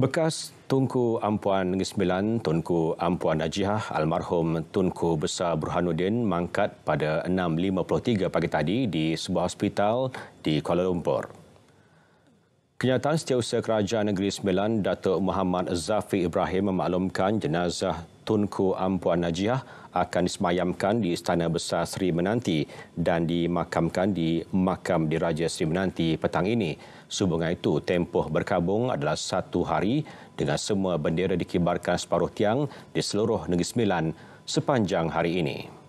Bekas Tunku Ampuan Negeri Sembilan, Tunku Ampuan Najihah, almarhum Tunku Besar Burhanuddin mangkat pada 6.53 pagi tadi di sebuah hospital di Kuala Lumpur. Kenyataan Setiausaha Kerajaan Negeri Sembilan, Datuk Muhammad Zafi Ibrahim memaklumkan jenazah Tunku Ampuan Najiah akan disemayamkan di Istana Besar Sri Menanti dan dimakamkan di Makam Diraja Sri Menanti petang ini. Sehubungan itu, tempoh berkabung adalah satu hari dengan semua bendera dikibarkan separuh tiang di seluruh Negeri Sembilan sepanjang hari ini.